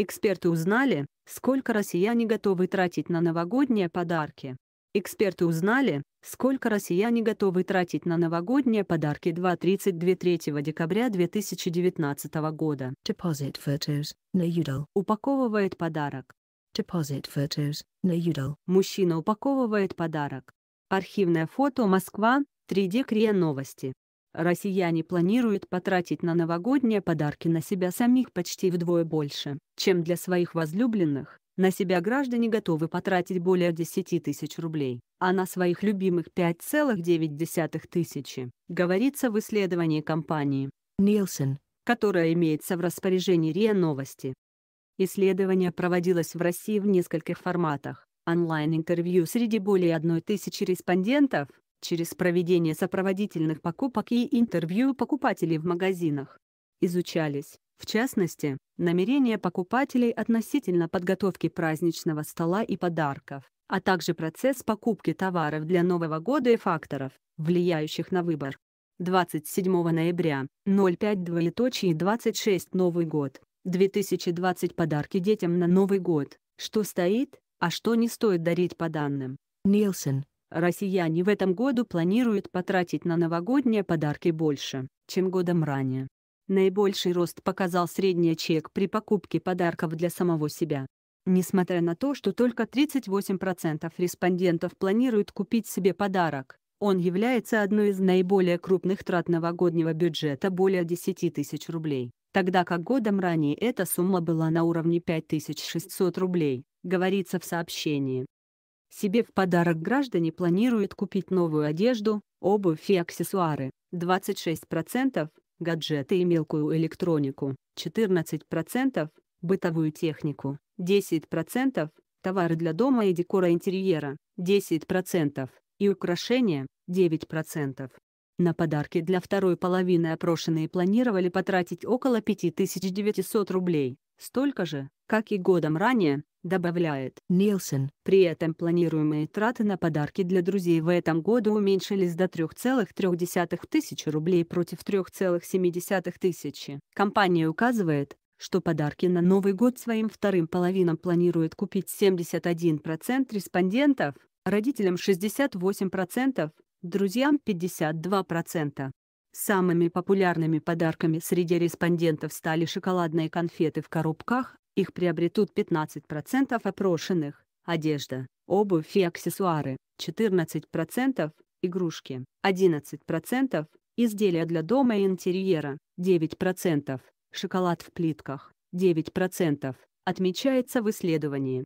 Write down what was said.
Эксперты узнали, сколько россияне готовы тратить на новогодние подарки. Эксперты узнали, сколько россияне готовы тратить на новогодние подарки 2.32 3 декабря 2019 года. Упаковывает подарок. Мужчина упаковывает подарок. Архивное фото Москва, 3D Крия новости. Россияне планируют потратить на новогодние подарки на себя самих почти вдвое больше, чем для своих возлюбленных. На себя граждане готовы потратить более 10 тысяч рублей, а на своих любимых 5,9 тысячи, говорится в исследовании компании Nielsen, которая имеется в распоряжении РИА Новости. Исследование проводилось в России в нескольких форматах. Онлайн-интервью среди более тысячи респондентов, через проведение сопроводительных покупок и интервью покупателей в магазинах. Изучались, в частности, намерения покупателей относительно подготовки праздничного стола и подарков, а также процесс покупки товаров для Нового года и факторов, влияющих на выбор. 27 ноября, 05 двоеточие 26 Новый год, 2020 подарки детям на Новый год, что стоит, а что не стоит дарить по данным. Нилсон, Россияне в этом году планируют потратить на новогодние подарки больше, чем годом ранее. Наибольший рост показал средний чек при покупке подарков для самого себя. Несмотря на то, что только 38% респондентов планируют купить себе подарок, он является одной из наиболее крупных трат новогоднего бюджета более 10 тысяч рублей, тогда как годом ранее эта сумма была на уровне 5600 рублей, говорится в сообщении. Себе в подарок граждане планируют купить новую одежду, обувь и аксессуары, 26%, гаджеты и мелкую электронику, 14%, бытовую технику, 10%, товары для дома и декора интерьера, 10%, и украшения, 9%. На подарки для второй половины опрошенные планировали потратить около 5900 рублей, столько же, как и годом ранее, добавляет Нилсон. При этом планируемые траты на подарки для друзей в этом году уменьшились до 3,3 тысяч рублей против 3,7 тысячи. Компания указывает, что подарки на Новый год своим вторым половинам планирует купить 71% респондентов, родителям 68%, друзьям 52%. Самыми популярными подарками среди респондентов стали шоколадные конфеты в коробках, их приобретут 15% опрошенных, одежда, обувь и аксессуары, 14% игрушки, 11% изделия для дома и интерьера, 9% шоколад в плитках, 9% отмечается в исследовании.